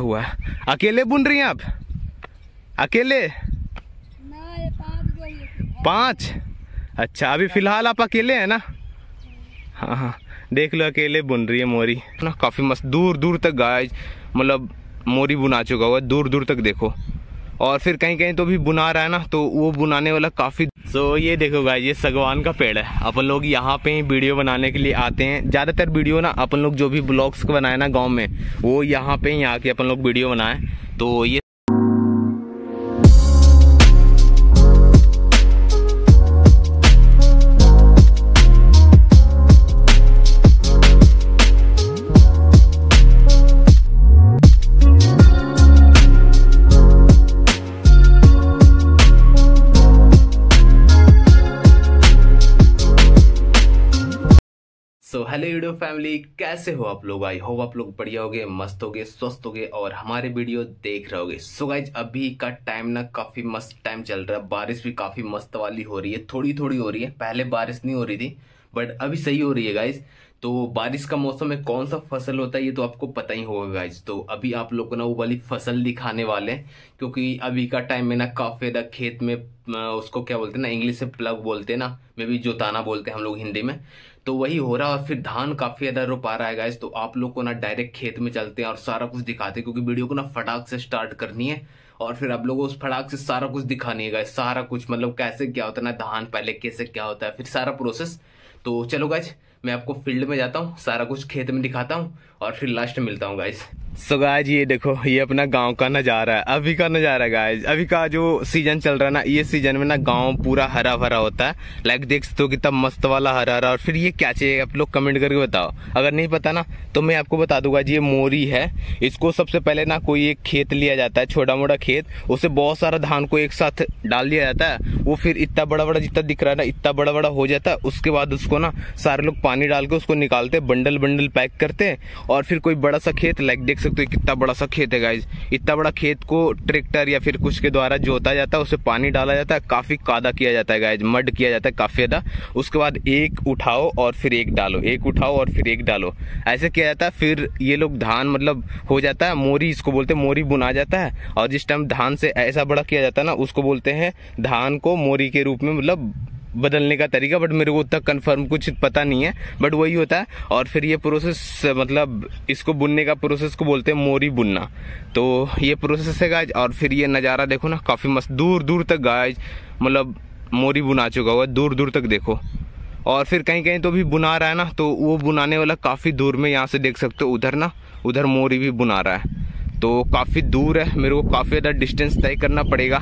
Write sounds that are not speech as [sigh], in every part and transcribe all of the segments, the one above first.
हुआ अकेले बुन रही हैं आप अकेले पाँच अच्छा अभी फिलहाल आप अकेले हैं ना हाँ हाँ देख लो अकेले बुन रही है मोरी ना काफ़ी मस्त दूर दूर तक गाय मतलब मोरी बुना चुका हुआ दूर दूर तक देखो और फिर कहीं कहीं तो भी बुना रहा है ना तो वो बुनाने वाला काफ़ी सो so, ये देखो भाई ये सगवान का पेड़ है अपन लोग यहाँ पे ही वीडियो बनाने के लिए आते हैं ज़्यादातर वीडियो ना अपन लोग जो भी ब्लॉग्स बनाए ना गाँव में वो यहाँ पे ही आके अपन लोग वीडियो बनाए तो ये सो हेलो वीडियो फैमिली कैसे हो आप लोग आई होप आप लोग बढ़िया होगे मस्त होगे स्वस्थ होगे और हमारे वीडियो देख रहे होगे सो गाइज अभी का टाइम ना काफी मस्त टाइम चल रहा है बारिश भी काफी मस्त वाली हो रही है थोड़ी थोड़ी हो रही है पहले बारिश नहीं हो रही थी बट अभी सही हो रही है गाइज तो बारिश का मौसम में कौन सा फसल होता है ये तो आपको पता ही होगा गाइज तो अभी आप लोग को ना वो वाली फसल दिखाने वाले हैं क्योंकि अभी का टाइम में ना काफ़ी ज़्यादा खेत में उसको क्या बोलते हैं ना इंग्लिश से प्लग बोलते हैं ना मे भी जोताना बोलते हैं हम लोग हिंदी में तो वही हो रहा है और फिर धान काफ़ी ज़्यादा रोपा रहा है गाइज तो आप लोग को ना डायरेक्ट खेत में चलते हैं और सारा कुछ दिखाते हैं क्योंकि वीडियो को ना फटाक से स्टार्ट करनी है और फिर आप लोगों को उस फटाक से सारा कुछ दिखानी है गाइज सारा कुछ मतलब कैसे क्या होता है ना धान पहले कैसे क्या होता है फिर सारा प्रोसेस तो चलो गाइज मैं आपको फील्ड में जाता हूँ सारा कुछ खेत में दिखाता हूँ और फिर लास्ट में मिलता हूँ गाइज सो गाइज ये देखो ये अपना गांव का नज़ारा है अभी का नज़ारा है गाइज अभी का जो सीजन चल रहा है ना ये सीजन में ना गांव पूरा हरा भरा होता है लाइक देख सकते हो कितना मस्त वाला हरा हरा और फिर ये क्या चाहिए आप लोग कमेंट करके बताओ अगर नहीं पता ना तो मैं आपको बता दूंगा ये मोरी है इसको सबसे पहले ना कोई एक खेत लिया जाता है छोटा मोटा खेत उसे बहुत सारा धान को एक साथ डाल दिया जाता है वो फिर इतना बड़ा बड़ा जितना दिख रहा है ना इतना बड़ा बड़ा हो जाता है उसके बाद उसको ना सारे लोग पानी डाल के उसको निकालते बंडल बंडल पैक करते हैं और फिर कोई बड़ा सा खेत लाइक देख सकते हो कितना बड़ा सा खेत है गाइज इतना बड़ा खेत को ट्रैक्टर या फिर कुछ के द्वारा जोता जाता है उसे पानी डाला जाता है काफ़ी कादा किया जाता है गाइज मड किया जाता है काफ़ी ज़्यादा उसके बाद एक उठाओ और फिर एक डालो एक उठाओ और फिर एक डालो ऐसे किया जाता है फिर ये लोग धान मतलब हो जाता है मोरी इसको बोलते हैं मोरी बुना जाता है और जिस टाइम धान से ऐसा बड़ा किया जाता है ना उसको बोलते हैं धान को मोरी के रूप में मतलब बदलने का तरीका बट मेरे को उतना कन्फर्म कुछ पता नहीं है बट वही होता है और फिर ये प्रोसेस मतलब इसको बुनने का प्रोसेस को बोलते हैं मोरी बुनना तो ये प्रोसेस है गाज और फिर ये नज़ारा देखो ना काफ़ी मस्त दूर दूर तक गाज मतलब मोरी बुना चुका हुआ दूर दूर तक देखो और फिर कहीं कहीं तो भी बुना रहा है ना तो वो बुनाने वाला काफ़ी दूर में यहाँ से देख सकते हो उधर ना उधर मोरी भी बुना रहा है तो काफ़ी दूर है मेरे को काफ़ी ज़्यादा डिस्टेंस तय करना पड़ेगा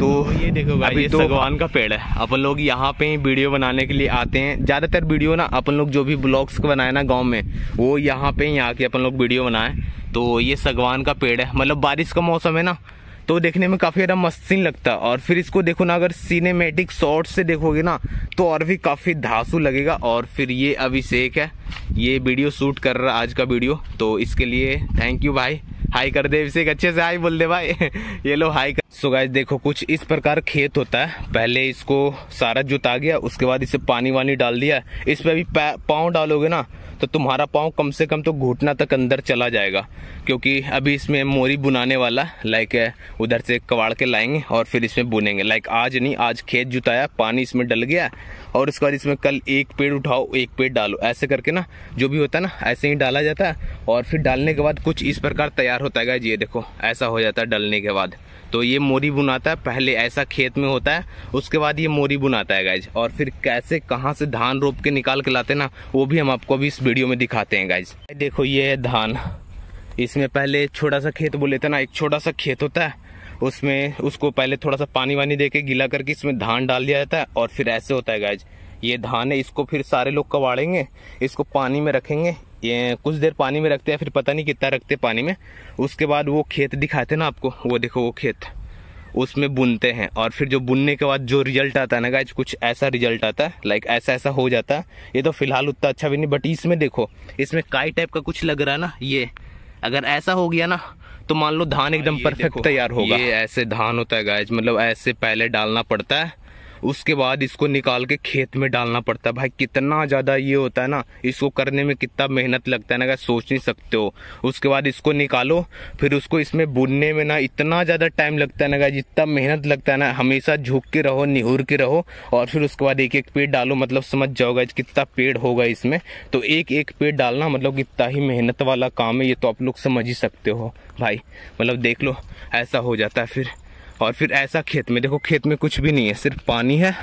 तो, तो ये देखो भाई ये तो सगवान का पेड़ है अपन लोग यहाँ पे ही वीडियो बनाने के लिए आते हैं ज़्यादातर वीडियो ना अपन लोग जो भी ब्लॉग्स बनाए ना गाँव में वो यहाँ पे ही आके अपन लोग वीडियो बनाए तो ये सगवान का पेड़ है मतलब बारिश का मौसम है ना तो देखने में काफ़ी ज़्यादा मस्त सीन लगता है और फिर इसको देखो ना अगर सिनेमेटिक शॉर्ट से देखोगे ना तो और भी काफ़ी धासु लगेगा और फिर ये अभिषेक है ये वीडियो शूट कर रहा आज का वीडियो तो इसके लिए थैंक यू भाई हाई कर दे अभिषेक अच्छे से हाई बोल दे भाई [laughs] ये लो हाई कर सो गाइस देखो कुछ इस प्रकार खेत होता है पहले इसको सारा जुता गया उसके बाद इसे पानी वानी डाल दिया इस पर भी पाँव डालोगे ना तो तुम्हारा पाँव कम से कम तो घुटना तक अंदर चला जाएगा क्योंकि अभी इसमें मोरी बुनाने वाला लाइक उधर से कवाड़ के लाएंगे और फिर इसमें बुनेंगे लाइक आज नहीं आज खेत जुताया पानी इसमें डल गया और उसके बाद इसमें कल एक पेड़ उठाओ एक पेड़ डालो ऐसे करके ना जो भी होता है ना ऐसे ही डाला जाता है और फिर डालने के बाद कुछ इस प्रकार तैयार होता है ये देखो ऐसा हो जाता है डलने के बाद तो ये मोरी बुनाता है पहले ऐसा खेत में होता है उसके बाद ये मोरी बुनाता है गाइज और फिर कैसे कहाँ से धान रोप के निकाल के लाते ना वो भी हम आपको अभी इस वीडियो में दिखाते हैं गाइज देखो ये है धान इसमें पहले छोटा सा खेत बोले थे ना एक छोटा सा खेत होता है उसमें उसको पहले थोड़ा सा पानी वानी दे गीला करके इसमें धान डाल दिया जाता है और फिर ऐसे होता है गाइज ये धान है इसको फिर सारे लोग कबाड़ेंगे इसको पानी में रखेंगे ये कुछ देर पानी में रखते हैं फिर पता नहीं कितना रखते पानी में उसके बाद वो खेत दिखाते ना आपको वो देखो वो खेत उसमें बुनते हैं और फिर जो बुनने के बाद जो रिजल्ट आता है ना गाइज कुछ ऐसा रिजल्ट आता है लाइक ऐसा ऐसा हो जाता है ये तो फिलहाल उतना अच्छा भी नहीं बट इसमें देखो इसमें काई टाइप का कुछ लग रहा है ना ये अगर ऐसा हो गया ना तो मान लो धान हाँ, एकदम परफेक्ट तैयार होगा ये ऐसे धान होता है गाइज मतलब ऐसे पहले डालना पड़ता है उसके बाद इसको निकाल के खेत में डालना पड़ता है भाई कितना ज़्यादा ये होता है ना इसको करने में कितना मेहनत लगता है ना अगर सोच नहीं सकते हो उसके बाद इसको निकालो फिर उसको इसमें बुनने में ना इतना ज़्यादा टाइम लगता है ना जितना मेहनत लगता है ना हमेशा झुक के रहो निहूर के रहो और फिर उसके बाद एक एक पेड़ डालो मतलब समझ जाओगे कितना पेड़ होगा इसमें तो एक एक पेड़ डालना मतलब कितना ही मेहनत वाला काम है ये तो आप लोग समझ ही सकते हो भाई मतलब देख लो ऐसा हो जाता है फिर और फिर ऐसा खेत में देखो खेत में कुछ भी नहीं है सिर्फ पानी है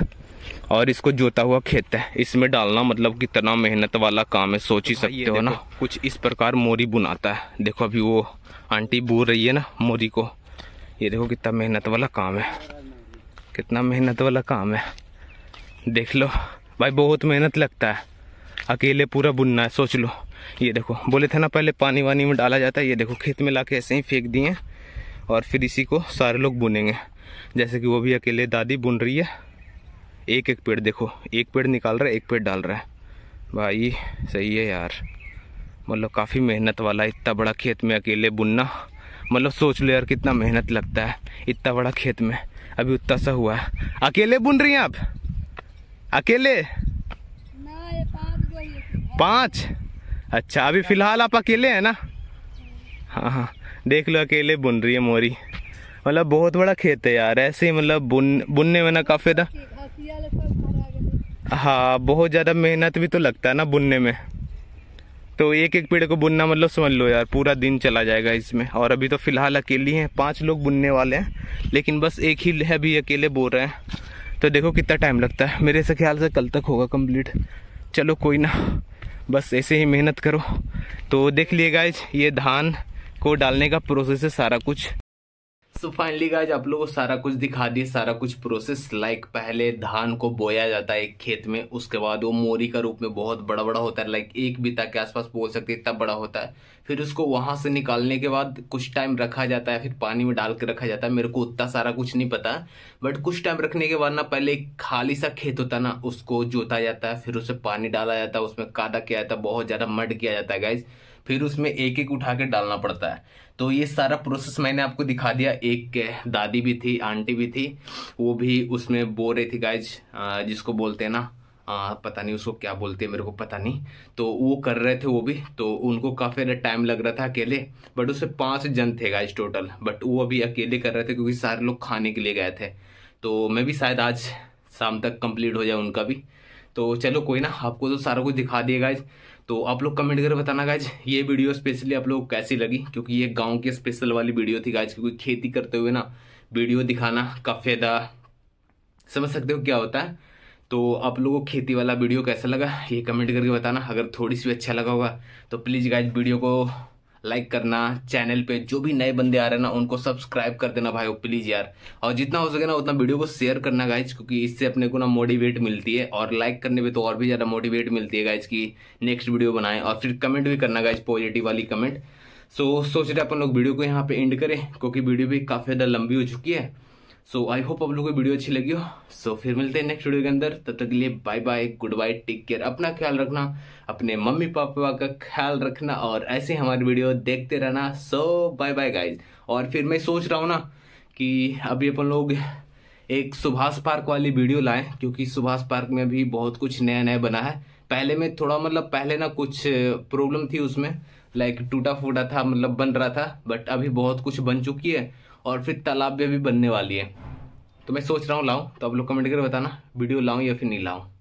और इसको जोता हुआ खेत है इसमें डालना मतलब कितना मेहनत वाला काम है सोच ही हाँ, सकते हो ना कुछ इस प्रकार मोरी बुनाता है देखो अभी वो आंटी बोल रही है ना मोरी को ये देखो कितना मेहनत वाला काम है कितना मेहनत वाला काम है देख लो भाई बहुत मेहनत लगता है अकेले पूरा बुनना है सोच लो ये देखो बोले थे ना पहले पानी वानी में डाला जाता है ये देखो खेत में ला ऐसे ही फेंक दिए और फिर इसी को सारे लोग बुनेंगे जैसे कि वो भी अकेले दादी बुन रही है एक एक पेड़ देखो एक पेड़ निकाल रहा है एक पेड़ डाल रहा है भाई सही है यार मतलब काफ़ी मेहनत वाला इतना बड़ा खेत में अकेले बुनना मतलब सोच लो यार कितना मेहनत लगता है इतना बड़ा खेत में अभी उतना सा हुआ है अकेले बुन रही हैं आप अकेले पाँच अच्छा अभी फिलहाल आप अकेले हैं ना हाँ हाँ देख लो अकेले बुन रही है मोरी मतलब बहुत बड़ा खेत है यार ऐसे ही मतलब बुन बुनने में ना काफ़ी था हाँ बहुत ज़्यादा मेहनत भी तो लगता है ना बुनने में तो एक एक पेड़ को बुनना मतलब समझ लो यार पूरा दिन चला जाएगा इसमें और अभी तो फिलहाल अकेली हैं पांच लोग बुनने वाले हैं लेकिन बस एक ही है अभी अकेले बो रहे हैं तो देखो कितना टाइम लगता है मेरे से ख्याल से कल तक होगा कंप्लीट चलो कोई ना बस ऐसे ही मेहनत करो तो देख लिए गाइज ये धान को डालने का प्रोसेस है सारा कुछ सो फाइनली गाइज आप लोगों को सारा कुछ दिखा दिए सारा कुछ प्रोसेस लाइक like पहले धान को बोया जाता है एक खेत में उसके बाद वो मोरी का रूप में बहुत बड़ा बड़ा होता है लाइक like एक बीता के आसपास बोल सकते इतना बड़ा होता है फिर उसको वहां से निकालने के बाद कुछ टाइम रखा जाता है फिर पानी में डाल के रखा जाता है मेरे को उतना सारा कुछ नहीं पता बट कुछ टाइम रखने के बाद ना पहले खाली सा खेत होता है ना उसको जोता जाता है फिर उसे पानी डाला जाता है उसमें कादा किया जाता है बहुत ज्यादा मड किया जाता है गाइज़ फिर उसमें एक एक उठा के डालना पड़ता है तो ये सारा प्रोसेस मैंने आपको दिखा दिया एक दादी भी थी आंटी भी थी वो भी उसमें बो रही थी गाइज जिसको बोलते हैं ना आ, पता नहीं उसको क्या बोलते हैं मेरे को पता नहीं तो वो कर रहे थे वो भी तो उनको काफ़ी टाइम लग रहा था अकेले बट उससे पाँच जन थे गाइज टोटल बट वो अभी अकेले कर रहे थे क्योंकि सारे लोग खाने के लिए गए थे तो मैं भी शायद आज शाम तक कंप्लीट हो जाए उनका भी तो चलो कोई ना आपको तो सारा कुछ दिखा दिए गाइज तो आप लोग कमेंट करके बताना गाइज ये वीडियो स्पेशली आप लोग कैसी लगी क्योंकि ये गाँव की स्पेशल वाली वीडियो थी गाइज क्योंकि खेती करते हुए ना वीडियो दिखाना का फायदा समझ सकते हो क्या होता है तो आप लोगों को खेती वाला वीडियो कैसा लगा ये कमेंट करके बताना अगर थोड़ी सी अच्छा लगा होगा तो प्लीज़ गाइज वीडियो को लाइक करना चैनल पे जो भी नए बंदे आ रहे हैं ना उनको सब्सक्राइब कर देना भाई प्लीज यार और जितना हो सके ना उतना वीडियो को शेयर करना गाइज क्योंकि इससे अपने को ना मोटिवेट मिलती है और लाइक करने पे तो और भी ज्यादा मोटिवेट मिलती है गाइज की नेक्स्ट वीडियो बनाए और फिर कमेंट भी करना गाइज पॉजिटिव वाली कमेंट सो सोच रहे अपन लोग वीडियो को यहाँ पे एंड करें क्योंकि वीडियो भी काफी ज्यादा लंबी हो चुकी है सो आई होप आप लोगों को वीडियो अच्छी लगी हो सो so, फिर मिलते हैं नेक्स्ट वीडियो के अंदर तब तक के लिए bye bye good bye take care अपना ख्याल रखना अपने मम्मी पापा का ख्याल रखना और ऐसे हमारे वीडियो देखते रहना सो बाय बाय गाइज और फिर मैं सोच रहा हूँ ना कि अभी अपन लोग एक सुभाष पार्क वाली वीडियो लाएं क्योंकि सुभाष पार्क में भी बहुत कुछ नया नया बना है पहले में थोड़ा मतलब पहले ना कुछ प्रॉब्लम थी उसमें लाइक टूटा फूटा था मतलब बन रहा था बट अभी बहुत कुछ बन चुकी है और फिर तालाब भी भी बनने वाली है तो मैं सोच रहा हूँ लाऊँ तो आप लोग कमेंट करके बताना वीडियो लाऊँ या फिर नहीं लाऊँ